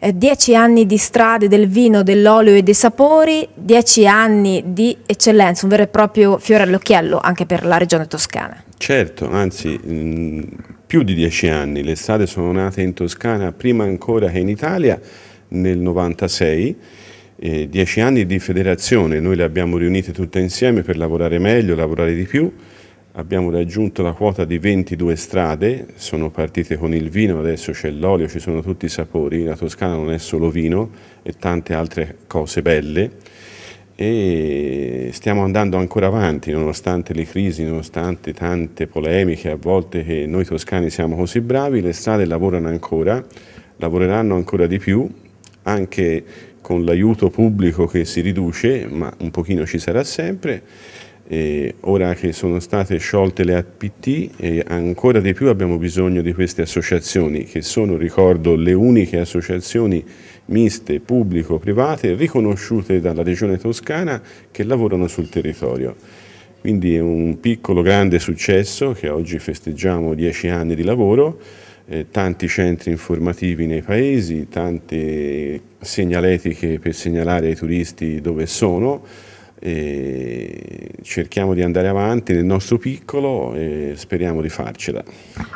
Eh, dieci anni di strade del vino, dell'olio e dei sapori, dieci anni di eccellenza, un vero e proprio fiore all'occhiello anche per la regione toscana. Certo, anzi più di dieci anni, le strade sono nate in Toscana prima ancora che in Italia nel 96, eh, dieci anni di federazione, noi le abbiamo riunite tutte insieme per lavorare meglio, lavorare di più, abbiamo raggiunto la quota di 22 strade, sono partite con il vino, adesso c'è l'olio, ci sono tutti i sapori, la Toscana non è solo vino e tante altre cose belle e stiamo andando ancora avanti nonostante le crisi, nonostante tante polemiche, a volte che noi toscani siamo così bravi, le strade lavorano ancora, lavoreranno ancora di più, anche con l'aiuto pubblico che si riduce, ma un pochino ci sarà sempre e ora che sono state sciolte le APT, ancora di più abbiamo bisogno di queste associazioni, che sono, ricordo, le uniche associazioni miste pubblico-private riconosciute dalla Regione Toscana che lavorano sul territorio. Quindi è un piccolo grande successo che oggi festeggiamo dieci anni di lavoro, eh, tanti centri informativi nei paesi, tante segnaletiche per segnalare ai turisti dove sono, e cerchiamo di andare avanti nel nostro piccolo e speriamo di farcela.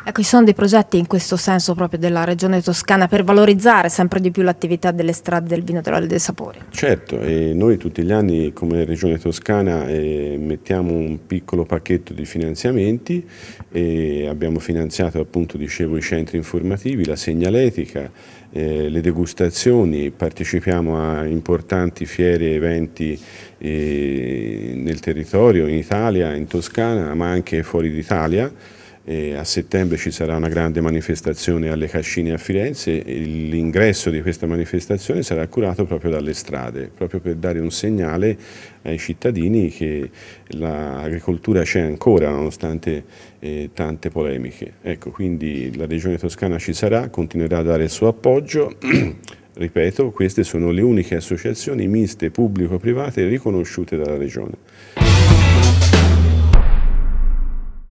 Ecco, ci sono dei progetti in questo senso proprio della regione toscana per valorizzare sempre di più l'attività delle strade del vino, dell'olio e dei sapori. Certo, e noi tutti gli anni come regione toscana eh, mettiamo un piccolo pacchetto di finanziamenti e abbiamo finanziato appunto, dicevo, i centri informativi, la segnaletica, eh, le degustazioni, partecipiamo a importanti fiere, eventi eh, nel territorio, in Italia, in Toscana, ma anche fuori d'Italia. a settembre ci sarà una grande manifestazione alle Cascine a Firenze e l'ingresso di questa manifestazione sarà curato proprio dalle strade, proprio per dare un segnale ai cittadini che l'agricoltura c'è ancora nonostante eh, tante polemiche. Ecco, quindi la Regione Toscana ci sarà, continuerà a dare il suo appoggio. Ripeto, queste sono le uniche associazioni miste pubblico-private riconosciute dalla Regione.